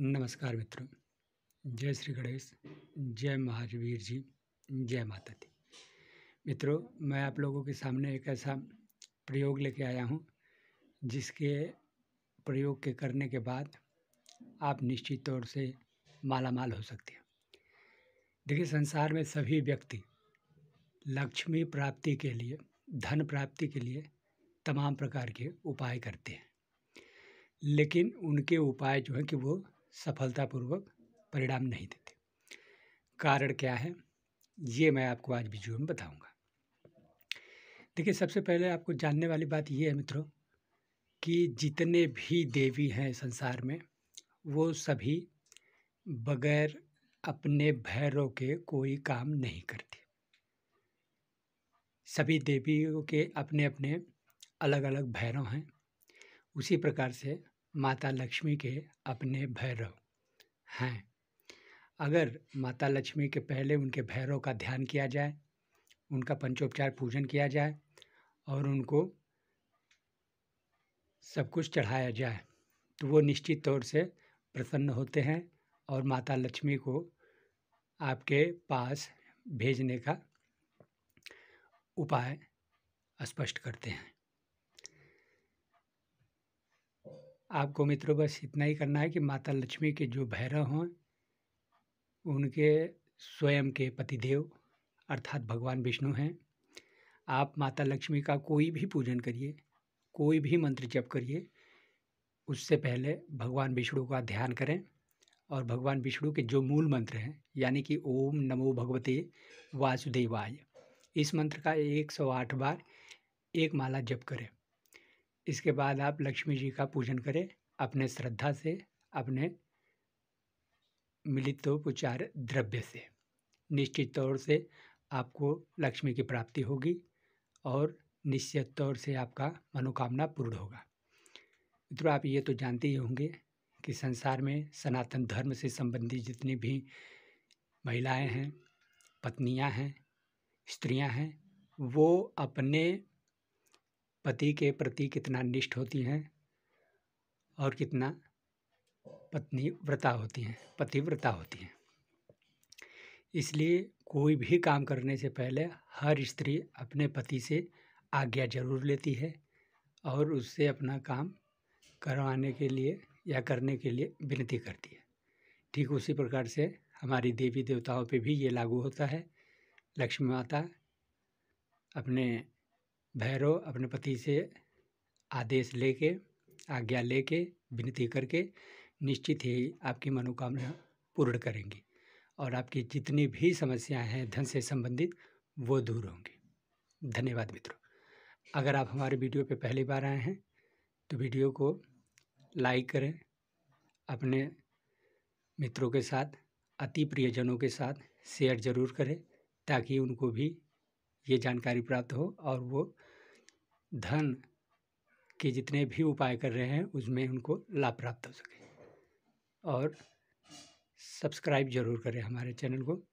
नमस्कार मित्रों जय श्री गणेश जय महावीर जी जय माता दी मित्रों मैं आप लोगों के सामने एक ऐसा प्रयोग लेके आया हूँ जिसके प्रयोग के करने के बाद आप निश्चित तौर से माला माल हो सकते हैं देखिए संसार में सभी व्यक्ति लक्ष्मी प्राप्ति के लिए धन प्राप्ति के लिए तमाम प्रकार के उपाय करते हैं लेकिन उनके उपाय जो हैं कि वो सफलतापूर्वक परिणाम नहीं देते कारण क्या है ये मैं आपको आज वीडियो में बताऊंगा देखिए सबसे पहले आपको जानने वाली बात ये है मित्रों कि जितने भी देवी हैं संसार में वो सभी बगैर अपने भैरों के कोई काम नहीं करती सभी देवियों के अपने अपने अलग अलग भैरव हैं उसी प्रकार से माता लक्ष्मी के अपने भैरव हैं अगर माता लक्ष्मी के पहले उनके भैरव का ध्यान किया जाए उनका पंचोपचार पूजन किया जाए और उनको सब कुछ चढ़ाया जाए तो वो निश्चित तौर से प्रसन्न होते हैं और माता लक्ष्मी को आपके पास भेजने का उपाय स्पष्ट करते हैं आपको मित्रों बस इतना ही करना है कि माता लक्ष्मी के जो भैरव हों उनके स्वयं के पतिदेव अर्थात भगवान विष्णु हैं आप माता लक्ष्मी का कोई भी पूजन करिए कोई भी मंत्र जप करिए उससे पहले भगवान विष्णु का ध्यान करें और भगवान विष्णु के जो मूल मंत्र हैं यानी कि ओम नमो भगवते वासुदेवाय इस मंत्र का एक सौ आठ बार एक माला जप करें इसके बाद आप लक्ष्मी जी का पूजन करें अपने श्रद्धा से अपने मिलितोपचार द्रव्य से निश्चित तौर से आपको लक्ष्मी की प्राप्ति होगी और निश्चित तौर से आपका मनोकामना पूर्ण होगा मित्रों आप ये तो जानते ही होंगे कि संसार में सनातन धर्म से संबंधित जितनी भी महिलाएं हैं पत्नियां हैं स्त्रियां हैं वो अपने पति के प्रति कितना निष्ठ होती हैं और कितना पत्नी व्रता होती हैं पतिव्रता होती हैं इसलिए कोई भी काम करने से पहले हर स्त्री अपने पति से आज्ञा जरूर लेती है और उससे अपना काम करवाने के लिए या करने के लिए विनती करती है ठीक उसी प्रकार से हमारी देवी देवताओं पे भी ये लागू होता है लक्ष्मी माता अपने भैरव अपने पति से आदेश लेके आज्ञा लेके विनती करके निश्चित ही आपकी मनोकामना पूर्ण करेंगे और आपकी जितनी भी समस्याएं हैं धन से संबंधित वो दूर होंगी धन्यवाद मित्रों अगर आप हमारे वीडियो पे पहली बार आए हैं तो वीडियो को लाइक करें अपने मित्रों के साथ अति प्रियजनों के साथ शेयर ज़रूर करें ताकि उनको भी ये जानकारी प्राप्त हो और वो धन के जितने भी उपाय कर रहे हैं उसमें उनको लाभ प्राप्त हो सके और सब्सक्राइब ज़रूर करें हमारे चैनल को